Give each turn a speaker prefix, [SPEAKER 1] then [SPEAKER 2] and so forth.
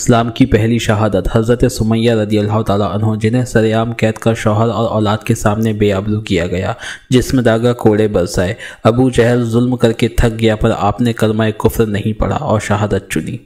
[SPEAKER 1] इस्लाम की पहली शहादत हज़रत सुमैया रदी अल्लाह तह जिन्हें सरेआम कैद कर शोहर और औलाद के सामने बेआबरू किया गया जिसम दागा कोड़े बरसाए अबू जहल जुल्म करके थक गया पर आपने कलमा कुफ्र नहीं पढ़ा और शहादत चुनी